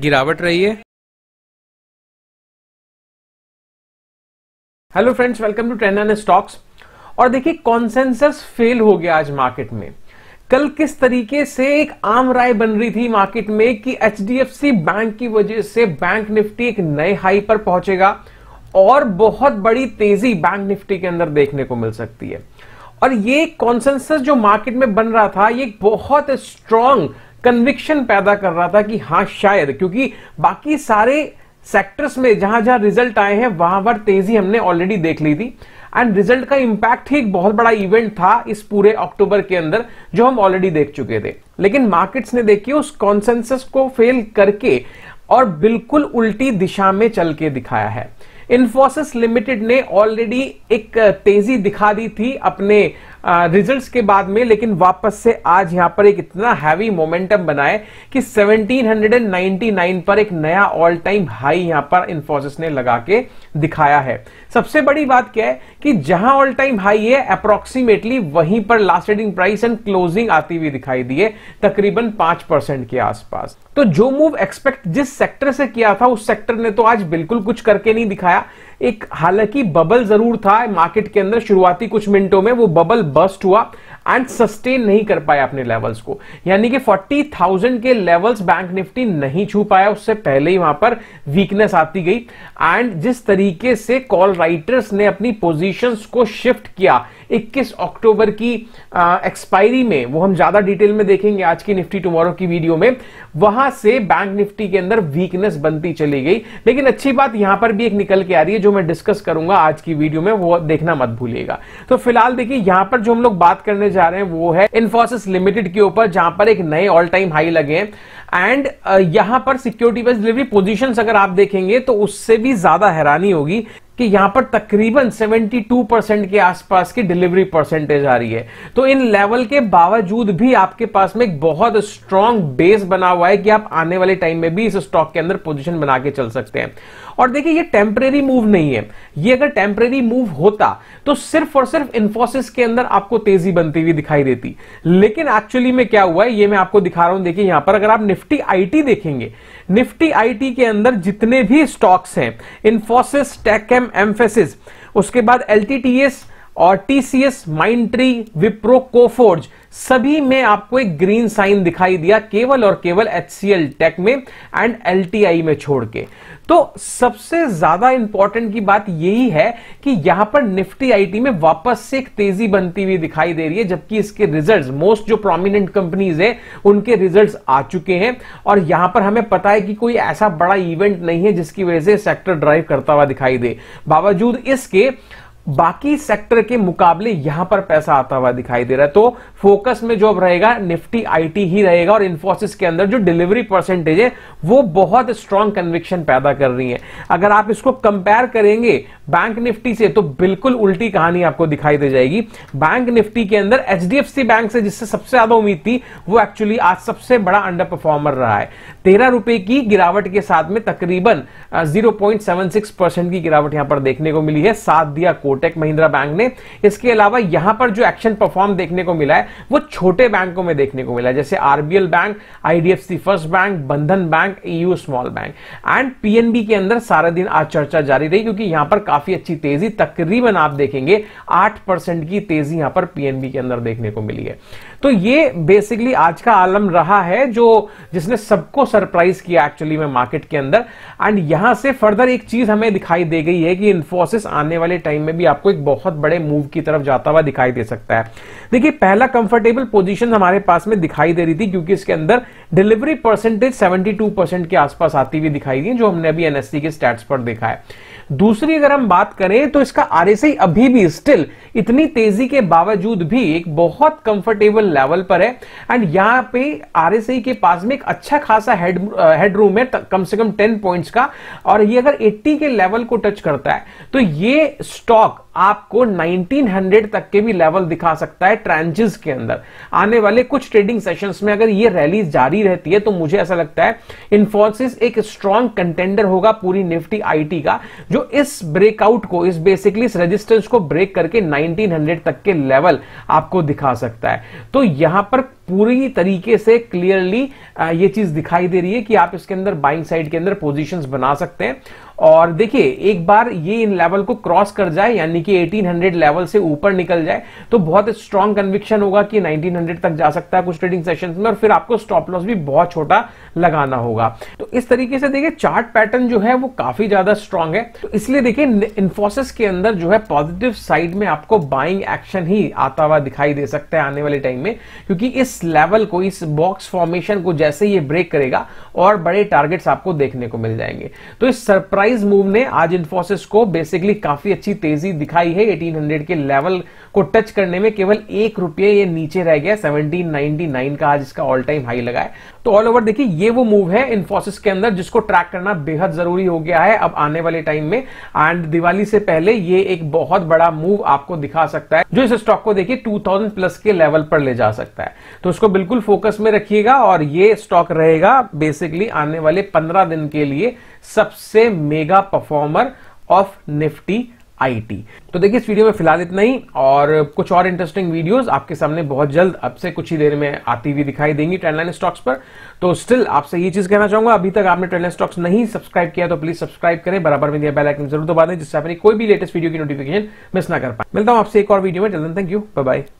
गिरावट रही है hello friends welcome to trend and stocks और देखिए कॉन्सेंसस फेल हो गया आज मार्केट में कल किस तरीके से एक आम राय बन रही थी मार्केट में कि एच बैंक की वजह से बैंक निफ्टी एक नए हाई पर पहुंचेगा और बहुत बड़ी तेजी बैंक निफ्टी के अंदर देखने को मिल सकती है और ये कॉन्सेंसस जो मार्केट में बन रहा था ये बहुत स्ट्रॉन्ग कन्विक्शन पैदा कर रहा था कि हाँ शायद क्योंकि बाकी सारे सेक्टर्स में जहां जहां रिजल्ट आए हैं वहां पर तेजी हमने ऑलरेडी देख ली थी एंड रिजल्ट का इंपैक्ट ही एक बहुत बड़ा इवेंट था इस पूरे अक्टूबर के अंदर जो हम ऑलरेडी देख चुके थे लेकिन मार्केट्स ने देखिए उस कॉन्सेंसस को फेल करके और बिल्कुल उल्टी दिशा में चल के दिखाया है इन्फोसिस लिमिटेड ने ऑलरेडी एक तेजी दिखा दी थी अपने रिजल्ट्स के बाद में लेकिन वापस से आज यहां पर एक इतना हैवी मोमेंटम बनाए कि 1799 पर एक नया ऑल टाइम हाई यहां पर इन्फोसिस ने लगा के दिखाया है सबसे बड़ी बात क्या है कि जहां ऑल टाइम हाई है अप्रोक्सीमेटली वहीं पर last trading price and closing आती हुई दिखाई दी है तकरीबन पांच परसेंट के आसपास तो जो मूव एक्सपेक्ट जिस सेक्टर से किया था उस सेक्टर ने तो आज बिल्कुल कुछ करके नहीं दिखाया एक हालांकि बबल जरूर था मार्केट के अंदर शुरुआती कुछ मिनटों में वो बबल बस्ट हुआ एंड सस्टेन नहीं कर पाया अपने लेवल्स को यानी कि 40,000 के लेवल्स बैंक निफ्टी नहीं छू पाया उससे पहले ही वहां पर वीकनेस आती गई एंड जिस तरीके से कॉल राइटर्स ने अपनी पोजीशंस को शिफ्ट किया 21 अक्टूबर की एक्सपायरी में वो हम ज्यादा डिटेल में देखेंगे आज की निफ्टी टुमारो की वीडियो में वहां से बैंक निफ्टी के अंदर वीकनेस बनती चली गई लेकिन अच्छी बात यहां पर भी एक निकल के आ रही है जो मैं डिस्कस करूंगा आज की वीडियो में वो देखना मत भूलिएगा तो फिलहाल देखिए यहां पर जो हम लोग बात करने जा रहे हैं वो है इन्फोसिस लिमिटेड के ऊपर जहां पर एक नए ऑल टाइम हाई लगे हैं एंड यहां पर सिक्योरिटी वाइज डिलीवरी पोजिशन अगर आप देखेंगे तो उससे भी ज्यादा हैरानी होगी कि यहां पर तकरीबन 72 परसेंट के आसपास की डिलीवरी परसेंटेज आ रही है तो इन लेवल के बावजूद भी आपके पास में एक बहुत स्ट्रांग बेस बना हुआ है कि आप आने वाले टाइम में भी इस स्टॉक के अंदर पोजीशन बना के चल सकते हैं और देखिए ये टेम्परेरी मूव नहीं है ये अगर टेम्परेरी मूव होता तो सिर्फ और सिर्फ इन्फोसिस के अंदर आपको तेजी बनती हुई दिखाई देती लेकिन एक्चुअली में क्या हुआ है ये मैं आपको दिखा रहा हूं देखिए यहां पर अगर आप निफ्टी आईटी देखेंगे निफ्टी आईटी के अंदर जितने भी स्टॉक्स हैं इन्फोसिस एम एम्फेसिस उसके बाद एल और टीसीएस माइंट्री विप्रो कोफोर्ज सभी में आपको एक ग्रीन साइन दिखाई दिया केवल और केवल एच टेक में एंड एल में छोड़ के तो सबसे ज्यादा इंपॉर्टेंट की बात यही है कि यहां पर निफ्टी आईटी में वापस से एक तेजी बनती हुई दिखाई दे रही है जबकि इसके रिजल्ट्स मोस्ट जो प्रोमिनेंट कंपनीज है उनके रिजल्ट्स आ चुके हैं और यहां पर हमें पता है कि कोई ऐसा बड़ा इवेंट नहीं है जिसकी वजह से सेक्टर ड्राइव करता हुआ दिखाई दे बावजूद इसके बाकी सेक्टर के मुकाबले यहां पर पैसा आता हुआ दिखाई दे रहा है तो फोकस में जॉब रहेगा निफ्टी आईटी ही रहेगा और इन्फोसिस के अंदर जो डिलीवरी परसेंटेज है वो बहुत स्ट्रांग कन्विक्शन पैदा कर रही है अगर आप इसको कंपेयर करेंगे बैंक निफ्टी से तो बिल्कुल उल्टी कहानी आपको दिखाई दे जाएगी बैंक निफ्टी के अंदर एच बैंक से जिससे सबसे ज्यादा उम्मीद थी वो एक्चुअली आज सबसे बड़ा अंडर परफॉर्मर रहा है तेरह रुपए की गिरावट के साथ में तकरीबन जीरो परसेंट की गिरावट यहां पर देखने को मिली है साथ दिया कोटेक महिंद्रा बैंक ने इसके अलावा यहां पर जो एक्शन परफॉर्म देखने को मिला है वो छोटे बैंकों में देखने को मिला जैसे RBL bank IDFC first bank Bandhan bank AU small bank and PNB के अंदर सारा दिन आज चर्चा जारी रही क्योंकि यहां पर काफी अच्छी तेजी तकरीबन आप देखेंगे आठ की तेजी यहां पर पीएनबी के अंदर देखने को मिली है तो ये बेसिकली आज का आलम रहा है जो जिसने सबको सरप्राइज किया एक्चुअली में मार्केट के अंदर एंड यहां से फर्दर एक चीज हमें दिखाई दे गई है कि इन्फोसिस आने वाले टाइम में भी आपको एक बहुत बड़े मूव की तरफ जाता हुआ दिखाई दे सकता है देखिए पहला कंफर्टेबल पोजीशन हमारे पास में दिखाई दे रही थी क्योंकि इसके अंदर डिलीवरी परसेंटेज 72 परसेंट के आसपास आती हुई दिखाई दी जो हमने अभी एनएससी के स्टैट्स पर देखा है दूसरी अगर हम बात करें तो इसका आरएसआई अभी भी स्टिल इतनी तेजी के बावजूद भी एक बहुत कंफर्टेबल लेवल पर है एंड यहां पे आरएसआई के पास में एक अच्छा खासा हेड हेडरूम uh, है कम से कम 10 पॉइंट्स का और ये अगर 80 के लेवल को टच करता है तो ये स्टॉक आपको 1900 तक के भी लेवल दिखा सकता है ट्रांजिस के अंदर आने वाले कुछ ट्रेडिंग सेशंस में अगर ये रैली जारी रहती है तो मुझे ऐसा लगता है इन्फोसिस एक स्ट्रांग कंटेंडर होगा पूरी निफ्टी आईटी का जो जो इस ब्रेकआउट को इस बेसिकली इस रेजिस्टेंस को ब्रेक करके 1900 तक के लेवल आपको दिखा सकता है तो यहां पर पूरी तरीके से क्लियरली ये चीज दिखाई दे रही है कि आप इसके अंदर बाइंग साइड के अंदर पोजीशंस बना सकते हैं और देखिए एक बार ये इन लेवल को क्रॉस कर जाए यानी कि 1800 लेवल से ऊपर निकल जाए तो बहुत स्ट्रांग कन्विक्शन होगा कि 1900 तक जा सकता है कुछ ट्रेडिंग सेशन में और फिर आपको स्टॉप लॉस भी बहुत छोटा लगाना होगा तो इस तरीके से देखिए चार्ट पैटर्न जो है वो काफी ज्यादा स्ट्रांग है तो इसलिए देखिए इन्फोसिस के अंदर जो है पॉजिटिव साइड में आपको बाइंग एक्शन ही आता हुआ दिखाई दे सकता है आने वाले टाइम में क्योंकि इस लेवल को इस बॉक्स फॉर्मेशन को जैसे ये ब्रेक करेगा और बड़े टारगेट्स आपको देखने को मिल जाएंगे तो इस सरप्राइज प्राइस मूव ने आज इन्फोसिस को बेसिकली काफी अच्छी तेजी दिखाई है 1800 के लेवल को टच करने में केवल एक रुपये ये नीचे रह गया 1799 का आज इसका ऑल टाइम हाई लगा है तो ऑल ओवर देखिए ये वो मूव है इन्फोसिस के अंदर जिसको ट्रैक करना बेहद जरूरी हो गया है अब आने वाले टाइम में एंड दिवाली से पहले ये एक बहुत बड़ा मूव आपको दिखा सकता है जो इस स्टॉक को देखिए 2000 प्लस के लेवल पर ले जा सकता है तो उसको बिल्कुल फोकस में रखिएगा और ये स्टॉक रहेगा बेसिकली आने वाले पंद्रह दिन के लिए सबसे mega performer of Nifty IT तो देखिए इस वीडियो में फिलहाल इतना ही और कुछ और इंटरेस्टिंग वीडियोस आपके सामने बहुत जल्द अब से कुछ ही देर में आती हुई दिखाई देंगी ट्रेंडलाइन स्टॉक्स पर तो स्टिल आपसे ये चीज कहना चाहूंगा अभी तक आपने ट्रेंडलाइन स्टॉक्स नहीं सब्सक्राइब किया तो प्लीज सब्सक्राइब करें बराबर में दिया बेल आइकन जरूर दबा दें जिससे अपनी कोई भी लेटेस्ट वीडियो की नोटिफिकेशन मिस ना कर पाए मिलता हूं आपसे एक और वीडियो में जल्द थैंक यू बाय